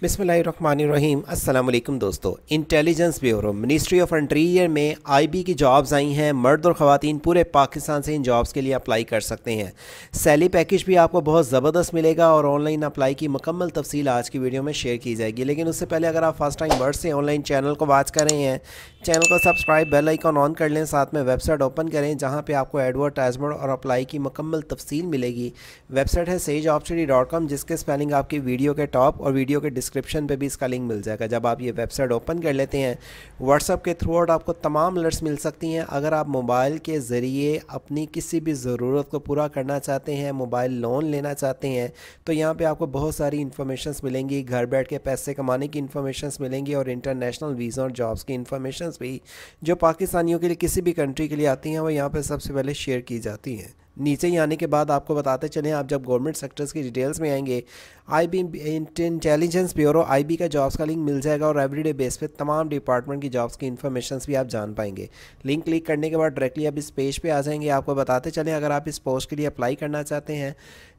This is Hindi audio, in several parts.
बिसमीम अल्लाम दोस्तों intelligence bureau ministry of interior में आईबी की जॉब्स आई हैं मर्द और ख़वान पूरे पाकिस्तान से इन जॉब्स के लिए अप्लाई कर सकते हैं सैली पैकेज भी आपको बहुत ज़बरदस्त मिलेगा और ऑनलाइन अप्लाई की मुकम्मल तफसील आज की वीडियो में शेयर की जाएगी लेकिन उससे पहले अगर आप फर्स्ट टाइम बर्ड से ऑनलाइन चैनल को वाच कर रहे हैं चैनल को सब्सक्राइब बेल आइकॉन ऑन कर लें साथ में वेबसाइट ओपन करें जहाँ पर आपको एडवर्टाइजमेंट और अप्लाई की मुकम्मल तफसील मिलेगी वेबसाइट है सेज जिसके स्पेलिंग आपकी वीडियो के टॉप और वीडियो के डिस्क्रिप्शन पे भी इसका लिंक मिल जाएगा जब आप ये वेबसाइट ओपन कर लेते हैं व्हाट्सअप के थ्रू आउट आपको तमाम अलर्ट्स मिल सकती हैं अगर आप मोबाइल के ज़रिए अपनी किसी भी ज़रूरत को पूरा करना चाहते हैं मोबाइल लोन लेना चाहते हैं तो यहाँ पर आपको बहुत सारी इन्फॉर्मेशन मिलेंगी घर बैठ के पैसे कमाने की इन्फॉर्मेशन मिलेंगी और इंटरनेशनल वीज़ा और जॉब्स की इन्फॉर्मेशन भी जो पाकिस्तानियों के लिए किसी भी कंट्री के लिए आती हैं वो यहाँ पर सबसे पहले शेयर की जाती हैं नीचे ही आने के बाद आपको बताते चले आप जब गवर्नमेंट सेक्टर्स की डिटेल्स में आएंगे I B intelligence bureau I B का जॉब्स का लिंक मिल जाएगा और एवरीडे बेस पे तमाम डिपार्टमेंट की जॉब्स की इन्फॉर्मेशन भी आप जान पाएंगे लिंक क्लिक करने के बाद डायरेक्टली आप इस पेज पे आ जाएंगे आपको बताते चले अगर आप इस पोस्ट के लिए अप्लाई करना चाहते हैं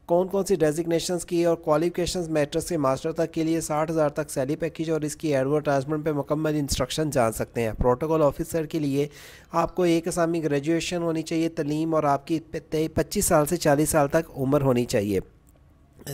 कौन कौन सी डेजिग्नेशंस की और क्वालिफिकेशन मैटर्स के मास्टर तक के लिए साठ हज़ार तक सैली पैकेज और इसकी एडवर्टाइजमेंट पे मुकम्मल इंस्ट्रक्शन जान सकते हैं प्रोटोकॉल ऑफिसर के लिए आपको एक असामी ग्रेजुएशन होनी चाहिए तलीम और आपकी पच्चीस साल से चालीस साल तक उम्र होनी चाहिए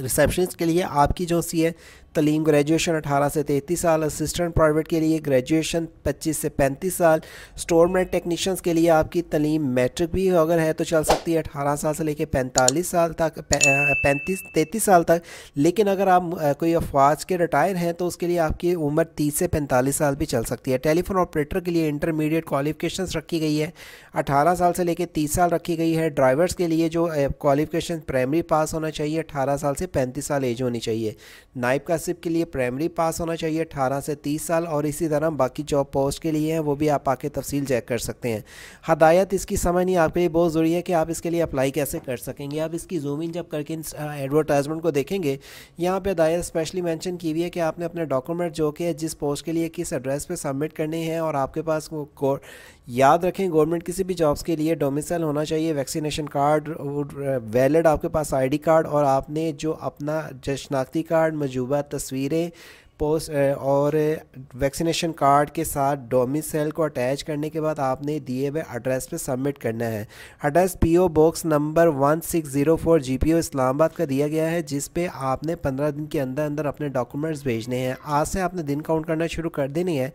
रिसेप्शनिस्ट के लिए आपकी जो सी है तलीम ग्रेजुएशन 18 से 33 साल असिस्टेंट प्राइवेट के लिए ग्रेजुएशन 25 से 35 साल स्टोर में टेक्नीशियंस के लिए आपकी तलीम मैट्रिक भी अगर है तो चल सकती है 18 साल से लेकर 45 साल तक 35 तैंतीस साल तक लेकिन अगर आप कोई अफवाज के रिटायर हैं तो उसके लिए आपकी उम्र तीस से पैंतालीस साल भी चल सकती है टेलीफोन ऑपरेटर के लिए इंटरमीडिएट क्वालिफिकेशन रखी गई है अठारह साल से लेकर तीस साल रखी गई है ड्राइवर्स के लिए जो क्वालिफिकेशन प्राइमरी पास होना चाहिए अठारह साल से पैंतीस साल एज होनी चाहिए नाइब का पार्टनरशिप के लिए प्राइमरी पास होना चाहिए अठारह से तीस साल और इसी तरह बाकी जॉब पोस्ट के लिए हैं वो भी आप आके तफसील चेक कर सकते हैं हदायत इसकी समझनी आपके लिए बहुत ज़रूरी है कि आप इसके लिए अप्लाई कैसे कर सकेंगे आप इसकी जूम इन जब करके एडवर्टाइजमेंट को देखेंगे यहाँ पर हदायत स्पेशली मैंशन की हुई है कि आपने अपने डॉक्यूमेंट जो कि जिस पोस्ट के लिए किस एड्रेस पर सबमिट करने हैं और आपके पास याद रखें गवर्नमेंट किसी भी जॉब्स के लिए डोमिसल होना चाहिए वैक्सीनेशन कार्ड वैलिड आपके पास आईडी कार्ड और आपने जो अपना जशनाख्ती कार्ड मौजूदा तस्वीरें पोस्ट eh, और वैक्सीनेशन eh, कार्ड के साथ डोमिसल को अटैच करने के बाद आपने दिए हुए एड्रेस पे सबमिट करना है address PO box number 1604 GPO Islamabad का दिया गया है जिस पे आपने 15 दिन के अंदर अंदर अपने डॉक्यूमेंट्स भेजने हैं आज से आपने दिन काउंट करना शुरू कर देनी है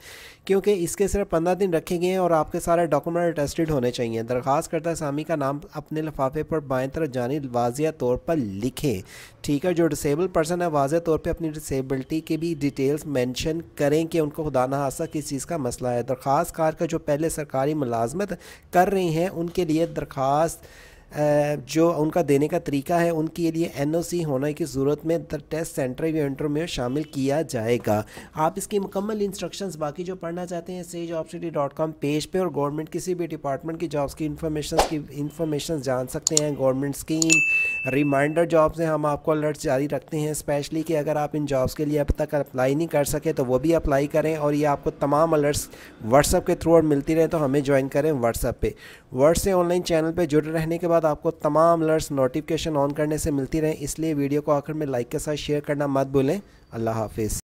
क्योंकि इसके सिर्फ पंद्रह दिन रखे गए हैं और आपके सारे डॉक्यूमेंट अटेस्टेड होने चाहिए दरख्वास्त करता सामी का नाम अपने लफाफे पर बाएँ तरफ जानी वाजिया तौर पर लिखें ठीक है जो डिसेबल पर्सन है वाजिया तौर पर अपनी डिसेबिलिटी के भी डिटेल्स मेंशन करें कि उनको खुदा हादसा किस चीज़ का मसला है दरख्वास्त कार का जो पहले सरकारी मुलाजमत कर रही हैं उनके लिए दरख्वास्त जो उनका देने का तरीका है उनके लिए एनओसी होने की ज़रूरत में टेस्ट सेंटर या इंटरव्यू में शामिल किया जाएगा आप इसकी मुकम्मल इंस्ट्रक्शंस बाकी जो पढ़ना चाहते हैं सेज job city dot com page पे और गवर्नमेंट किसी भी डिपार्टमेंट की जॉब्स की इंफॉर्मेशन की इंफॉर्मेशन जान सकते हैं गवर्नमेंट स्कीम रिमाइंडर जॉब्स हैं हम आपको अलर्ट्स जारी रखते हैं स्पेशली कि अगर आप इन जॉब्स के लिए अब तक अप्लाई नहीं कर सके तो वो भी अप्लाई करें और ये आपको तमाम अलर्ट्स व्हाट्सअप के थ्रू और मिलती रहे तो हमें ज्वाइन करें व्हाट्सअप पे वर्ड से ऑनलाइन चैनल पे जुड़े रहने के बाद आपको तमाम अलर्ट्स नोटिफिकेशन ऑन करने से मिलती रहें इसलिए वीडियो को आखिर में लाइक के साथ शेयर करना मत भूलें अल्लाह हाफिज़